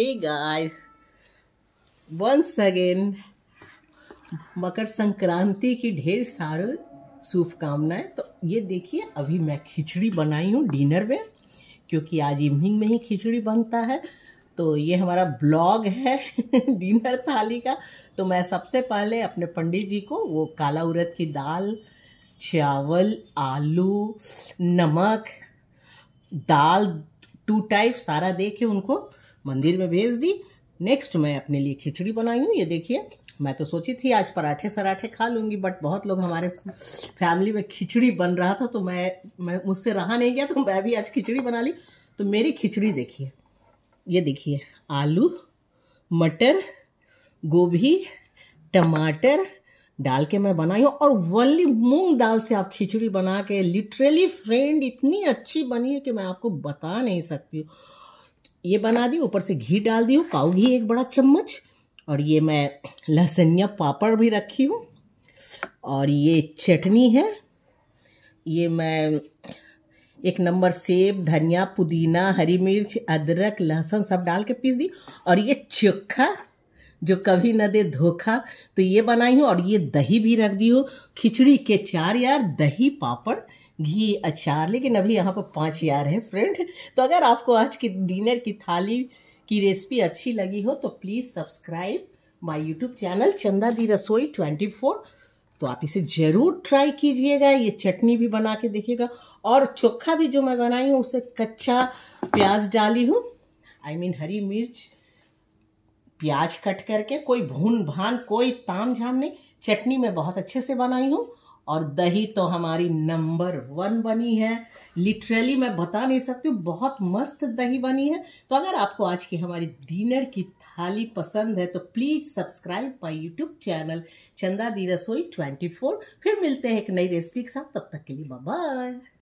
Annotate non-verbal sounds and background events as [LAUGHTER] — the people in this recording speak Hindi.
hey guys once again मकर संक्रांति की ढेर सारे शुभकामनाएं तो ये देखिए अभी मैं खिचड़ी बनाई हूँ डिनर में क्योंकि आज इवनिंग में ही खिचड़ी बनता है तो ये हमारा ब्लॉग है [LAUGHS] डिनर थाली का तो मैं सबसे पहले अपने पंडित जी को वो काला उड़द की दाल चावल आलू नमक दाल टू टाइप सारा दे के उनको मंदिर में भेज दी नेक्स्ट मैं अपने लिए खिचड़ी बनाई हूँ ये देखिए मैं तो सोची थी आज पराठे सराठे खा लूँगी बट बहुत लोग हमारे फैमिली में खिचड़ी बन रहा था तो मैं मैं मुझसे रहा नहीं गया तो मैं भी आज खिचड़ी बना ली तो मेरी खिचड़ी देखिए ये देखिए आलू मटर गोभी टमाटर डाल के मैं बनाई हूँ और वली मूंग दाल से आप खिचड़ी बना के लिटरली फ्रेंड इतनी अच्छी बनी है कि मैं आपको बता नहीं सकती हूँ ये बना दी ऊपर से घी डाल दी हूँ काऊ घी एक बड़ा चम्मच और ये मैं लहसनिया पापड़ भी रखी हूँ और ये चटनी है ये मैं एक नंबर सेब धनिया पुदीना हरी मिर्च अदरक लहसुन सब डाल के पीस दी और ये चोखा जो कभी न दे धोखा तो ये बनाई हूँ और ये दही भी रख दी हो खिचड़ी के चार यार दही पापड़ घी अचार लेकिन अभी यहाँ पर पाँच यार हैं फ्रेंड तो अगर आपको आज की डिनर की थाली की रेसिपी अच्छी लगी हो तो please subscribe my YouTube channel Chanda Di रसोई ट्वेंटी फोर तो आप इसे ज़रूर ट्राई कीजिएगा ये चटनी भी बना के देखिएगा और चोखा भी जो मैं बनाई हूँ उसे कच्चा प्याज डाली हूँ आई I मीन mean, हरी मिर्च प्याज कट करके कोई भून भान कोई ताम झाम नहीं चटनी मैं बहुत अच्छे से बनाई हूँ और दही तो हमारी नंबर वन बनी है लिटरली मैं बता नहीं सकती हूँ बहुत मस्त दही बनी है तो अगर आपको आज की हमारी डिनर की थाली पसंद है तो please subscribe my YouTube channel Chanda Di रसोई ट्वेंटी फोर फिर मिलते हैं एक नई रेसिपी के साथ तब तक के लिए बाय